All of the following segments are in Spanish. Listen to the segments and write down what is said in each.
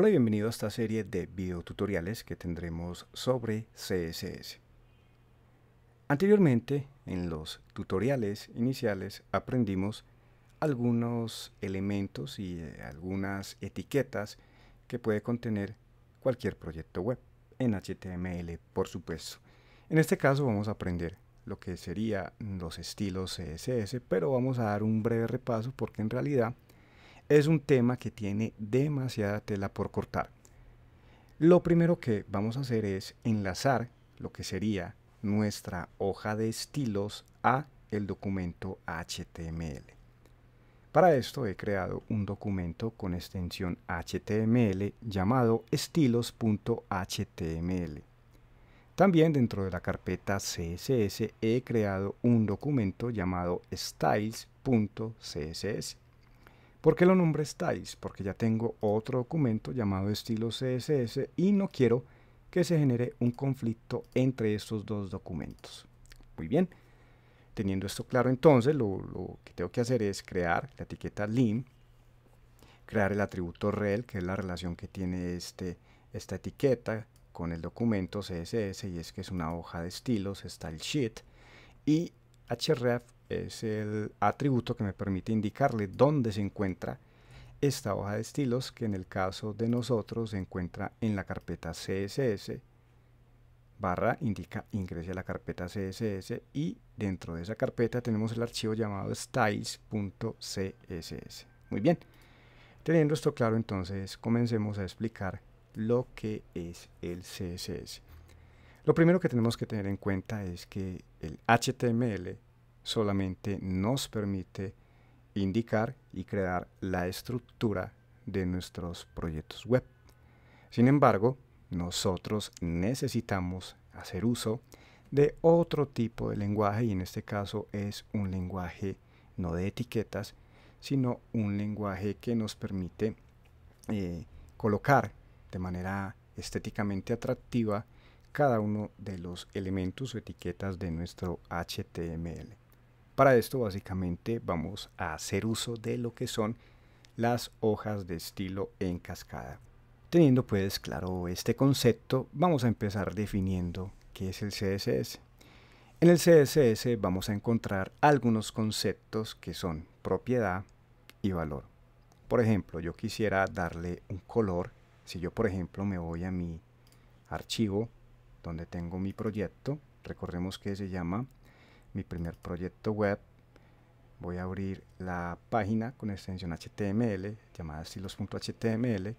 Hola y bienvenido a esta serie de videotutoriales que tendremos sobre CSS. Anteriormente, en los tutoriales iniciales, aprendimos algunos elementos y eh, algunas etiquetas que puede contener cualquier proyecto web, en HTML por supuesto. En este caso vamos a aprender lo que serían los estilos CSS, pero vamos a dar un breve repaso porque en realidad es un tema que tiene demasiada tela por cortar. Lo primero que vamos a hacer es enlazar lo que sería nuestra hoja de estilos a el documento HTML. Para esto he creado un documento con extensión HTML llamado estilos.html. También dentro de la carpeta CSS he creado un documento llamado styles.css. ¿Por qué lo Styles, Porque ya tengo otro documento llamado estilo CSS y no quiero que se genere un conflicto entre estos dos documentos. Muy bien. Teniendo esto claro entonces, lo, que tengo que hacer es crear la etiqueta Link, crear el atributo rel, que es la relación que tiene este, esta etiqueta con el documento CSS y es que es una hoja de estilos, está el sheet y href es el atributo que me permite indicarle dónde se encuentra esta hoja de estilos que en el caso de nosotros se encuentra en la carpeta CSS barra indica ingrese a la carpeta CSS y dentro de esa carpeta tenemos el archivo llamado styles.css. Muy bien, teniendo esto claro entonces comencemos a explicar lo que es el CSS. Lo primero que tenemos que tener en cuenta es que el HTML solamente nos permite indicar y crear la estructura de nuestros proyectos web. Sin embargo, nosotros necesitamos hacer uso de otro tipo de lenguaje y en este caso es un lenguaje no de etiquetas, sino un lenguaje que nos permite eh, colocar de manera estéticamente atractiva cada uno de los elementos o etiquetas de nuestro HTML. Para esto básicamente vamos a hacer uso de lo que son las hojas de estilo en cascada. Teniendo pues claro este concepto, vamos a empezar definiendo qué es el CSS. En el CSS vamos a encontrar algunos conceptos que son propiedad y valor. Por ejemplo, yo quisiera darle un color. Si yo, por ejemplo, me voy a mi archivo donde tengo mi proyecto, recordemos que se llama mi primer proyecto web. Voy a abrir la página con extensión HTML llamada estilos.html.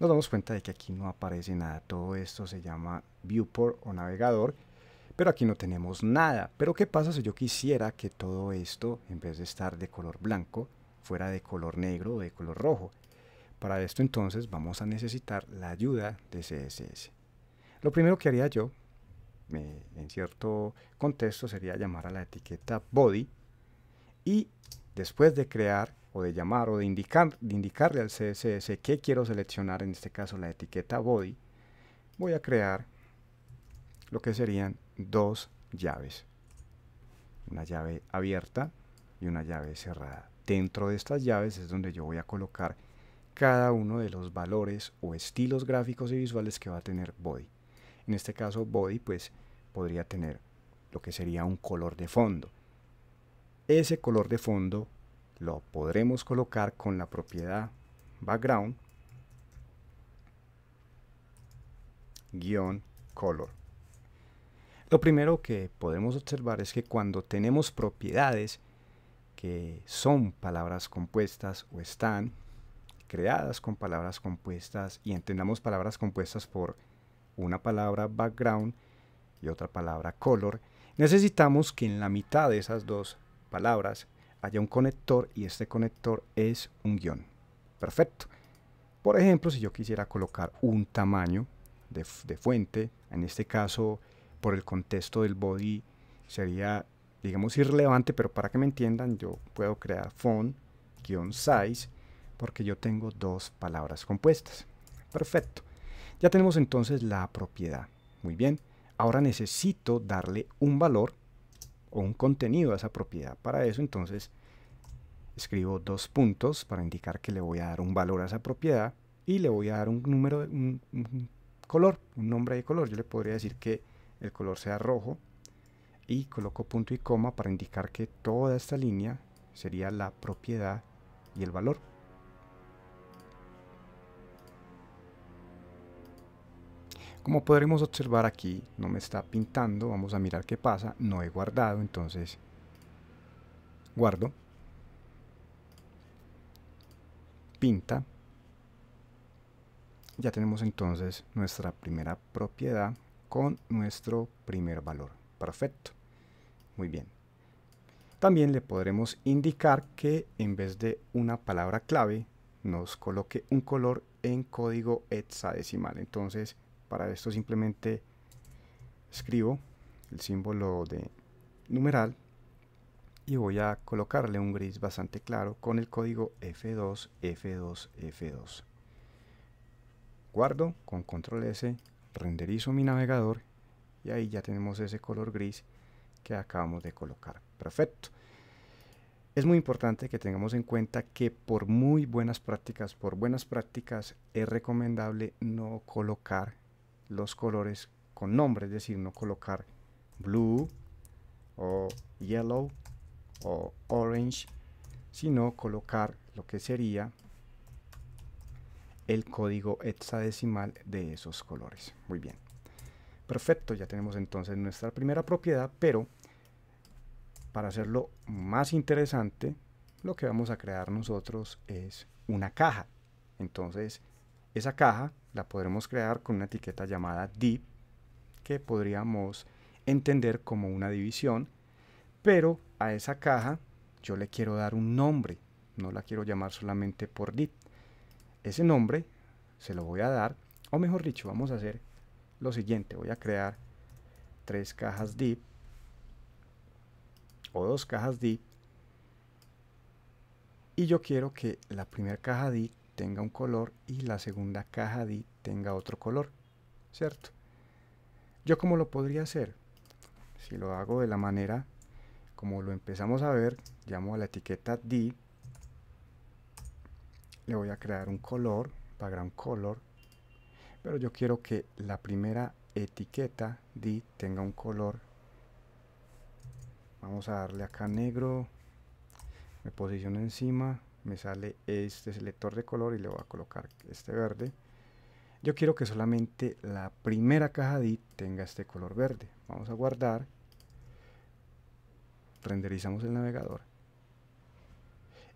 Nos damos cuenta de que aquí no aparece nada. Todo esto se llama viewport o navegador. Pero aquí no tenemos nada. Pero ¿qué pasa si yo quisiera que todo esto, en vez de estar de color blanco, fuera de color negro o de color rojo? Para esto entonces vamos a necesitar la ayuda de CSS. Lo primero que haría yo en cierto contexto sería llamar a la etiqueta body y después de crear o de llamar o de, indicar, de indicarle al CSS que quiero seleccionar, en este caso la etiqueta body, voy a crear lo que serían dos llaves. Una llave abierta y una llave cerrada. Dentro de estas llaves es donde yo voy a colocar cada uno de los valores o estilos gráficos y visuales que va a tener body. En este caso, body, pues podría tener lo que sería un color de fondo. Ese color de fondo lo podremos colocar con la propiedad background guión color. Lo primero que podemos observar es que cuando tenemos propiedades que son palabras compuestas o están creadas con palabras compuestas y entendamos palabras compuestas por una palabra background y otra palabra color, necesitamos que en la mitad de esas dos palabras haya un conector y este conector es un guión. Perfecto. Por ejemplo, si yo quisiera colocar un tamaño de, fuente, en este caso por el contexto del body sería, digamos, irrelevante, pero para que me entiendan, yo puedo crear font-size porque yo tengo dos palabras compuestas. Perfecto. Ya tenemos entonces la propiedad. Muy bien, ahora necesito darle un valor o un contenido a esa propiedad. Para eso entonces escribo dos puntos para indicar que le voy a dar un valor a esa propiedad y le voy a dar un número, un, un color, un nombre de color. Yo le podría decir que el color sea rojo y coloco punto y coma para indicar que toda esta línea sería la propiedad y el valor. Como podremos observar aquí, no me está pintando, vamos a mirar qué pasa, no he guardado, entonces guardo, pinta, ya tenemos entonces nuestra primera propiedad con nuestro primer valor, perfecto, muy bien. También le podremos indicar que en vez de una palabra clave nos coloque un color en código hexadecimal, entonces para esto simplemente escribo el símbolo de numeral y voy a colocarle un gris bastante claro con el código F2, F2, F2. Guardo con control S, renderizo mi navegador y ahí ya tenemos ese color gris que acabamos de colocar. Perfecto. Es muy importante que tengamos en cuenta que por muy buenas prácticas, por buenas prácticas es recomendable no colocar los colores con nombre, es decir, no colocar blue o yellow o orange, sino colocar lo que sería el código hexadecimal de esos colores. Muy bien. Perfecto, ya tenemos entonces nuestra primera propiedad, pero para hacerlo más interesante, lo que vamos a crear nosotros es una caja. Entonces, esa caja la podremos crear con una etiqueta llamada div que podríamos entender como una división, pero a esa caja yo le quiero dar un nombre, no la quiero llamar solamente por DIP. Ese nombre se lo voy a dar, o mejor dicho, vamos a hacer lo siguiente, voy a crear tres cajas div o dos cajas div y yo quiero que la primera caja div tenga un color y la segunda caja D tenga otro color, ¿cierto? ¿Yo cómo lo podría hacer? Si lo hago de la manera como lo empezamos a ver, llamo a la etiqueta D, le voy a crear un color, background color, pero yo quiero que la primera etiqueta D tenga un color vamos a darle acá negro me posiciono encima me sale este selector de color y le voy a colocar este verde yo quiero que solamente la primera caja de tenga este color verde vamos a guardar renderizamos el navegador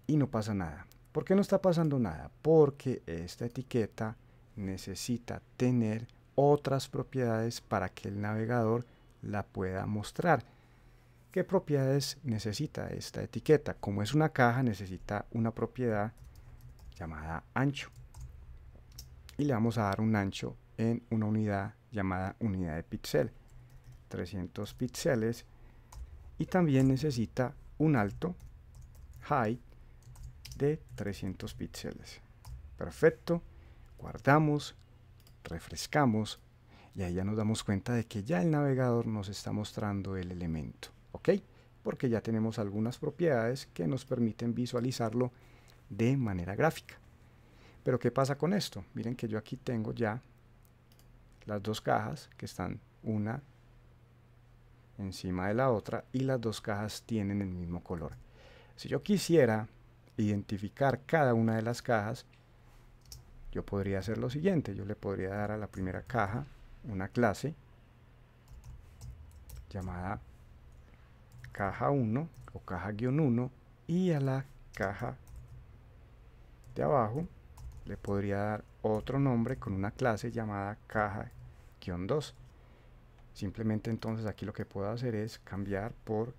y no pasa nada ¿por qué no está pasando nada? porque esta etiqueta necesita tener otras propiedades para que el navegador la pueda mostrar ¿Qué propiedades necesita esta etiqueta? Como es una caja, necesita una propiedad llamada ancho. Y le vamos a dar un ancho en una unidad llamada unidad de píxel. 300 píxeles. Y también necesita un alto, high, de 300 píxeles. Perfecto. Guardamos, refrescamos y ahí ya nos damos cuenta de que ya el navegador nos está mostrando el elemento. ¿ok? Porque ya tenemos algunas propiedades que nos permiten visualizarlo de manera gráfica. Pero ¿qué pasa con esto? Miren que yo aquí tengo ya las dos cajas que están una encima de la otra y las dos cajas tienen el mismo color. Si yo quisiera identificar cada una de las cajas, yo podría hacer lo siguiente. Yo le podría dar a la primera caja una clase llamada caja 1 o caja guión 1 y a la caja de abajo le podría dar otro nombre con una clase llamada caja guión 2 simplemente entonces aquí lo que puedo hacer es cambiar por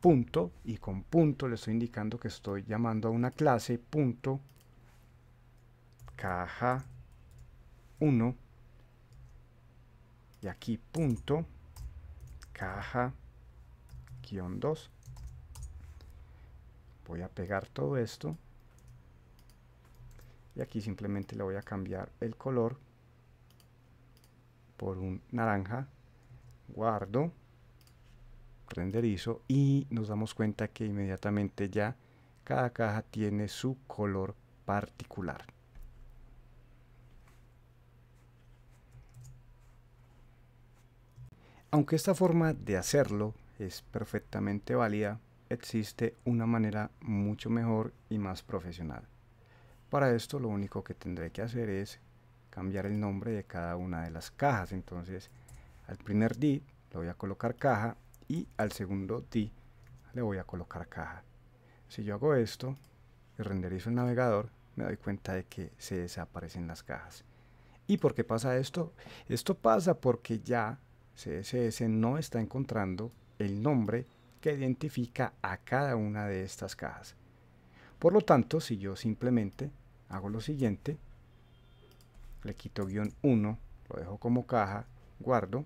punto y con punto le estoy indicando que estoy llamando a una clase punto caja 1 y aquí punto caja guión 2 voy a pegar todo esto y aquí simplemente le voy a cambiar el color por un naranja guardo renderizo y nos damos cuenta que inmediatamente ya cada caja tiene su color particular aunque esta forma de hacerlo es perfectamente válida, existe una manera mucho mejor y más profesional. Para esto lo único que tendré que hacer es cambiar el nombre de cada una de las cajas. Entonces al primer D le voy a colocar caja y al segundo D le voy a colocar caja. Si yo hago esto y renderizo el navegador, me doy cuenta de que se desaparecen las cajas. ¿Y por qué pasa esto? Esto pasa porque ya CSS no está encontrando el nombre que identifica a cada una de estas cajas. Por lo tanto, si yo simplemente hago lo siguiente, le quito guión 1, lo dejo como caja, guardo,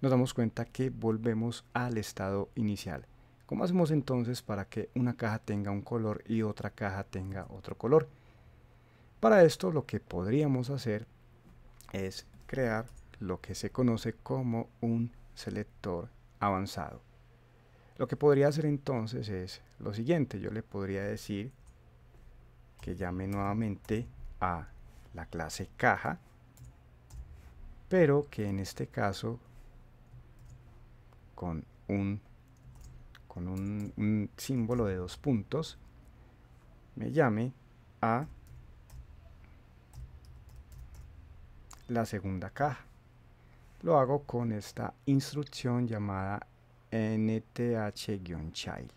nos damos cuenta que volvemos al estado inicial. ¿Cómo hacemos entonces para que una caja tenga un color y otra caja tenga otro color? Para esto lo que podríamos hacer es crear lo que se conoce como un selector avanzado. Lo que podría hacer entonces es lo siguiente, yo le podría decir que llame nuevamente a la clase caja, pero que en este caso con un con un, símbolo de dos puntos me llame a la segunda caja lo hago con esta instrucción llamada nth-child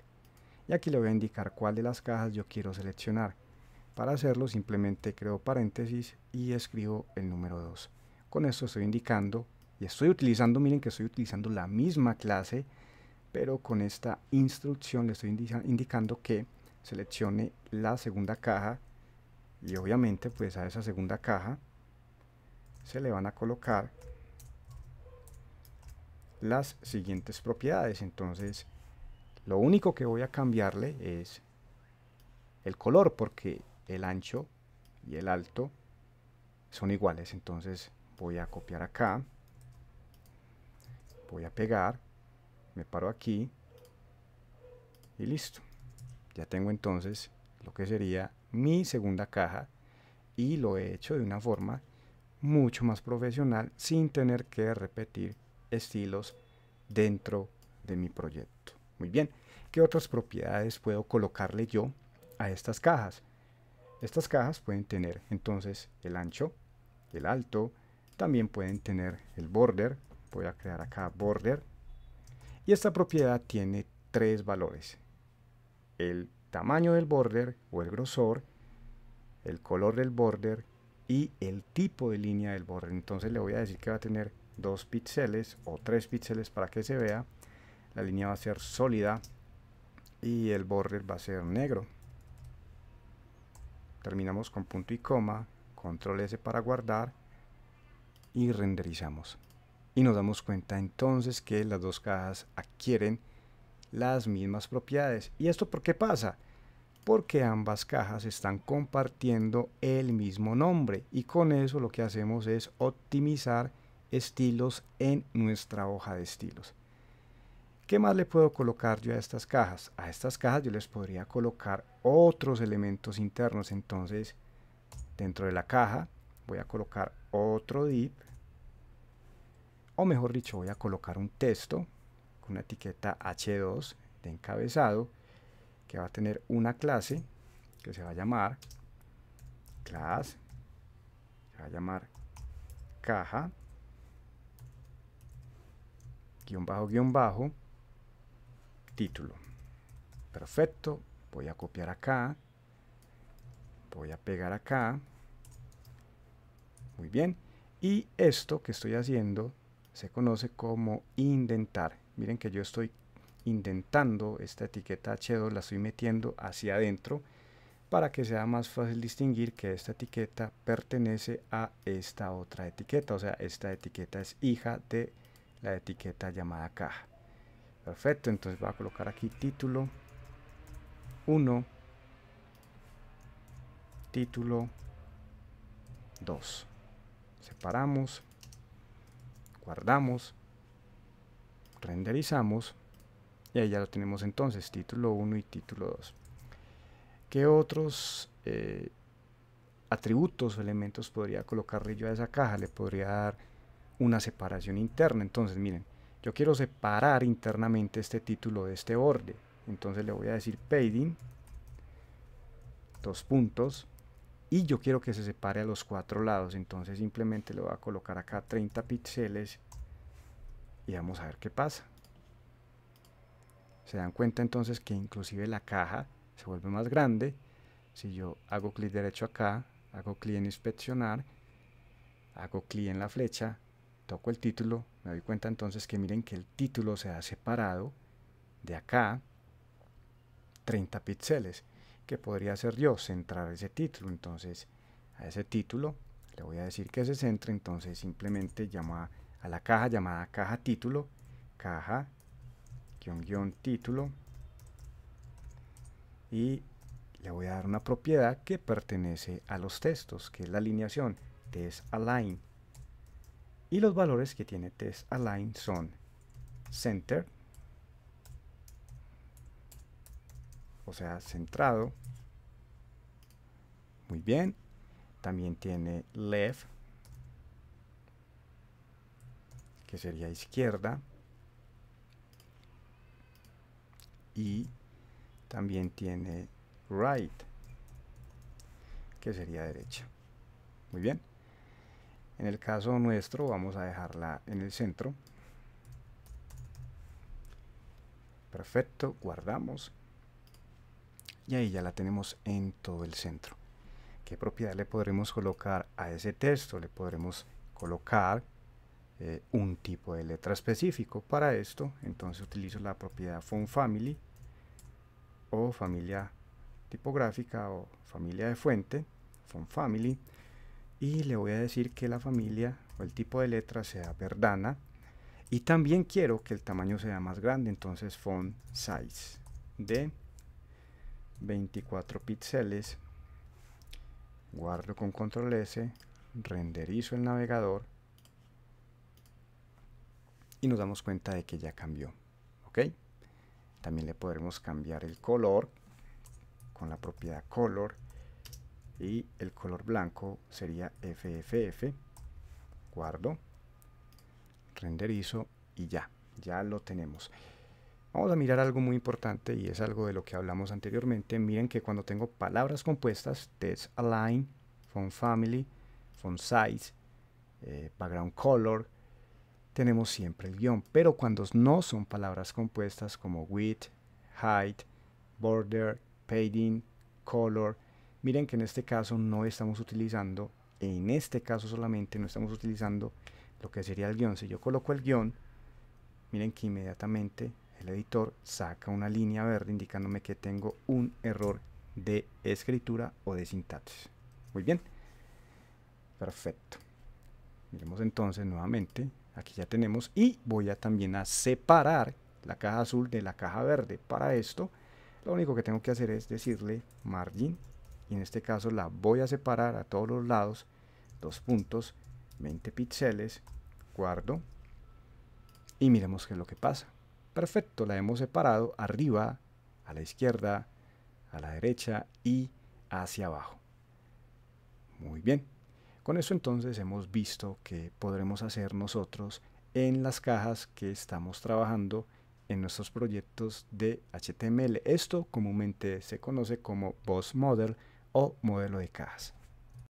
y aquí le voy a indicar cuál de las cajas yo quiero seleccionar para hacerlo simplemente creo paréntesis y escribo el número 2 con esto estoy indicando y estoy utilizando miren que estoy utilizando la misma clase pero con esta instrucción le estoy indicando que seleccione la segunda caja y obviamente pues a esa segunda caja se le van a colocar las siguientes propiedades. Entonces, lo único que voy a cambiarle es el color, porque el ancho y el alto son iguales. Entonces, voy a copiar acá, voy a pegar, me paro aquí y listo. Ya tengo entonces lo que sería mi segunda caja y lo he hecho de una forma mucho más profesional sin tener que repetir estilos dentro de mi proyecto. Muy bien, ¿qué otras propiedades puedo colocarle yo a estas cajas? Estas cajas pueden tener entonces el ancho, el alto, también pueden tener el border, voy a crear acá border, y esta propiedad tiene tres valores, el tamaño del border o el grosor, el color del border y el tipo de línea del border. Entonces le voy a decir que va a tener dos píxeles o tres píxeles para que se vea la línea va a ser sólida y el borde va a ser negro terminamos con punto y coma control S para guardar y renderizamos y nos damos cuenta entonces que las dos cajas adquieren las mismas propiedades y esto por qué pasa porque ambas cajas están compartiendo el mismo nombre y con eso lo que hacemos es optimizar estilos en nuestra hoja de estilos. ¿Qué más le puedo colocar yo a estas cajas? A estas cajas yo les podría colocar otros elementos internos. Entonces, dentro de la caja voy a colocar otro div. O mejor dicho, voy a colocar un texto con una etiqueta h2 de encabezado que va a tener una clase que se va a llamar class, se va a llamar caja guión bajo, guión bajo, título. Perfecto, voy a copiar acá, voy a pegar acá, muy bien, y esto que estoy haciendo se conoce como indentar. Miren que yo estoy indentando esta etiqueta H2, la estoy metiendo hacia adentro para que sea más fácil distinguir que esta etiqueta pertenece a esta otra etiqueta, o sea, esta etiqueta es hija de etiqueta llamada caja. Perfecto, entonces voy a colocar aquí título 1, título 2. Separamos, guardamos, renderizamos y ahí ya lo tenemos entonces, título 1 y título 2. ¿Qué otros eh, atributos o elementos podría colocarle yo a esa caja? Le podría dar una separación interna. Entonces, miren, yo quiero separar internamente este título de este borde. Entonces le voy a decir padding, dos puntos, y yo quiero que se separe a los cuatro lados. Entonces simplemente le voy a colocar acá 30 píxeles y vamos a ver qué pasa. Se dan cuenta entonces que inclusive la caja se vuelve más grande. Si yo hago clic derecho acá, hago clic en inspeccionar, hago clic en la flecha, toco el título, me doy cuenta entonces que miren que el título se ha separado de acá 30 píxeles, que podría hacer yo centrar ese título, entonces a ese título le voy a decir que se centre, entonces simplemente llama a la caja llamada caja título, caja guión guión título y le voy a dar una propiedad que pertenece a los textos, que es la alineación, es align y los valores que tiene test align son center, o sea, centrado. Muy bien. También tiene left, que sería izquierda. Y también tiene right, que sería derecha. Muy bien. En el caso nuestro vamos a dejarla en el centro. Perfecto, guardamos. Y ahí ya la tenemos en todo el centro. ¿Qué propiedad le podremos colocar a ese texto? Le podremos colocar eh, un tipo de letra específico. Para esto, entonces utilizo la propiedad font family o familia tipográfica o familia de fuente, font family y le voy a decir que la familia o el tipo de letra sea verdana y también quiero que el tamaño sea más grande entonces font size de 24 píxeles guardo con control s renderizo el navegador y nos damos cuenta de que ya cambió ok también le podremos cambiar el color con la propiedad color y el color blanco sería FFF. Guardo, renderizo y ya, ya lo tenemos. Vamos a mirar algo muy importante y es algo de lo que hablamos anteriormente. Miren que cuando tengo palabras compuestas, test align, font family, font size, eh, background color, tenemos siempre el guión. Pero cuando no son palabras compuestas como width, height, border, padding, color, Miren que en este caso no estamos utilizando, en este caso solamente no estamos utilizando lo que sería el guión. Si yo coloco el guión, miren que inmediatamente el editor saca una línea verde indicándome que tengo un error de escritura o de sintaxis. Muy bien. Perfecto. Miremos entonces nuevamente. Aquí ya tenemos. Y voy a también a separar la caja azul de la caja verde. Para esto, lo único que tengo que hacer es decirle margin y en este caso la voy a separar a todos los lados dos puntos 20 píxeles guardo y miremos qué es lo que pasa perfecto la hemos separado arriba a la izquierda a la derecha y hacia abajo muy bien con eso entonces hemos visto que podremos hacer nosotros en las cajas que estamos trabajando en nuestros proyectos de HTML. Esto comúnmente se conoce como Boss Model o modelo de casa.